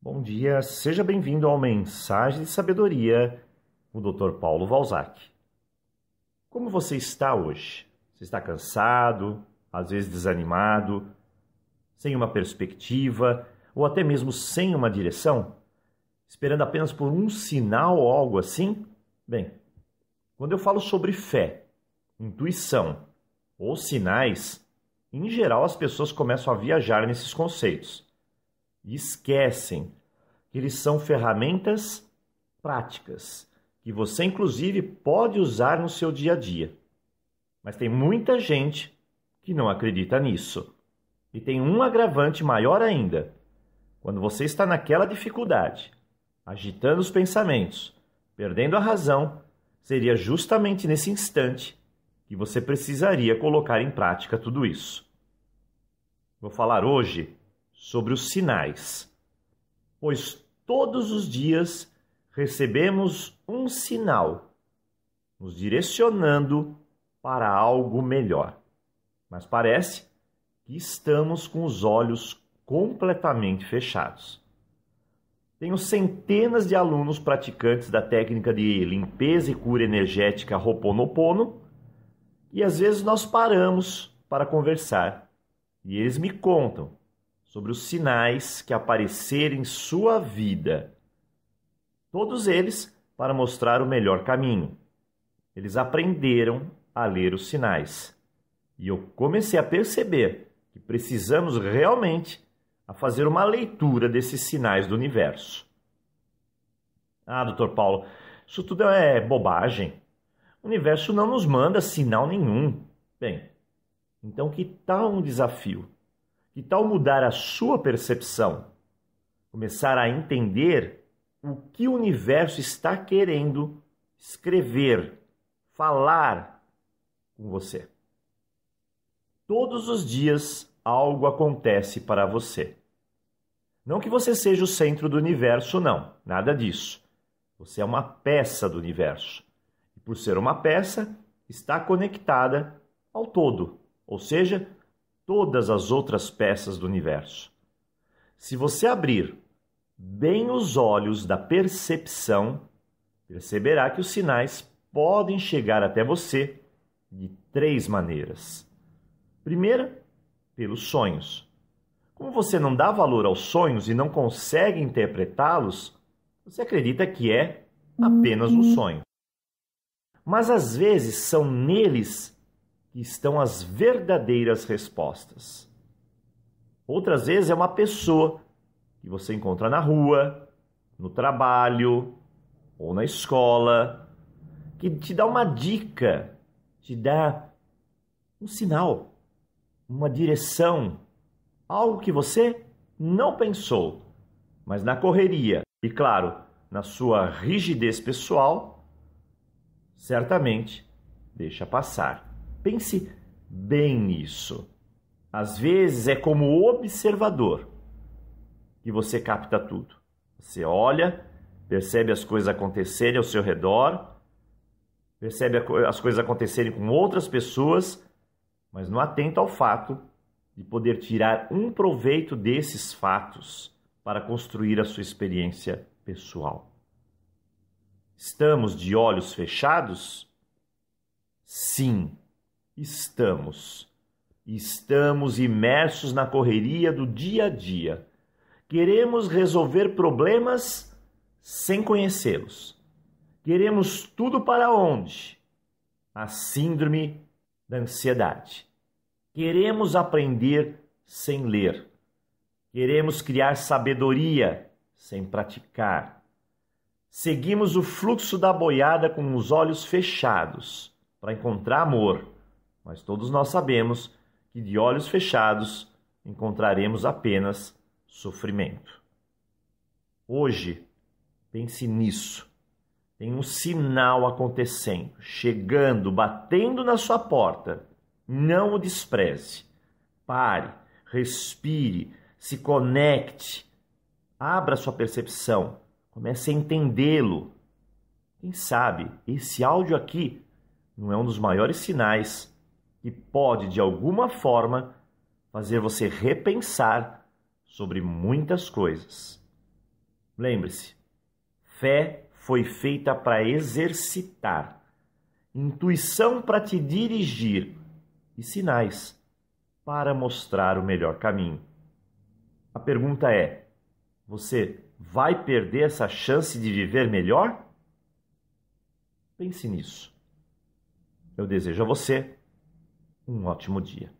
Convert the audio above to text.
Bom dia, seja bem-vindo ao Mensagem de Sabedoria, o Dr. Paulo Valzac. Como você está hoje? Você está cansado, às vezes desanimado, sem uma perspectiva ou até mesmo sem uma direção? Esperando apenas por um sinal ou algo assim? Bem, quando eu falo sobre fé, intuição ou sinais, em geral as pessoas começam a viajar nesses conceitos e esquecem que eles são ferramentas práticas que você, inclusive, pode usar no seu dia a dia. Mas tem muita gente que não acredita nisso. E tem um agravante maior ainda. Quando você está naquela dificuldade, agitando os pensamentos, perdendo a razão, seria justamente nesse instante que você precisaria colocar em prática tudo isso. Vou falar hoje sobre os sinais. Pois todos os dias recebemos um sinal nos direcionando para algo melhor. Mas parece que estamos com os olhos completamente fechados. Tenho centenas de alunos praticantes da técnica de limpeza e cura energética Roponopono e às vezes nós paramos para conversar e eles me contam sobre os sinais que aparecerem em sua vida, todos eles para mostrar o melhor caminho. Eles aprenderam a ler os sinais. E eu comecei a perceber que precisamos realmente a fazer uma leitura desses sinais do universo. Ah, doutor Paulo, isso tudo é bobagem. O universo não nos manda sinal nenhum. Bem, então que tal um desafio? Que tal mudar a sua percepção? Começar a entender o que o universo está querendo escrever, falar com você. Todos os dias algo acontece para você. Não que você seja o centro do universo, não, nada disso. Você é uma peça do universo. E por ser uma peça, está conectada ao todo, ou seja, todas as outras peças do universo. Se você abrir bem os olhos da percepção, perceberá que os sinais podem chegar até você de três maneiras. Primeira, pelos sonhos. Como você não dá valor aos sonhos e não consegue interpretá-los, você acredita que é apenas um uhum. sonho. Mas às vezes são neles que estão as verdadeiras respostas. Outras vezes é uma pessoa que você encontra na rua, no trabalho ou na escola, que te dá uma dica, te dá um sinal, uma direção, algo que você não pensou, mas na correria e, claro, na sua rigidez pessoal, certamente deixa passar. Pense bem nisso. Às vezes é como observador que você capta tudo. Você olha, percebe as coisas acontecerem ao seu redor, percebe as coisas acontecerem com outras pessoas, mas não atenta ao fato de poder tirar um proveito desses fatos para construir a sua experiência pessoal. Estamos de olhos fechados? Sim, estamos. Estamos imersos na correria do dia a dia. Queremos resolver problemas sem conhecê-los. Queremos tudo para onde? A síndrome da ansiedade. Queremos aprender sem ler. Queremos criar sabedoria sem praticar. Seguimos o fluxo da boiada com os olhos fechados para encontrar amor mas todos nós sabemos que de olhos fechados encontraremos apenas sofrimento. Hoje, pense nisso. Tem um sinal acontecendo, chegando, batendo na sua porta. Não o despreze. Pare, respire, se conecte, abra sua percepção, comece a entendê-lo. Quem sabe esse áudio aqui não é um dos maiores sinais que pode, de alguma forma, fazer você repensar sobre muitas coisas. Lembre-se, fé foi feita para exercitar, intuição para te dirigir e sinais para mostrar o melhor caminho. A pergunta é: você vai perder essa chance de viver melhor? Pense nisso. Eu desejo a você um ótimo dia.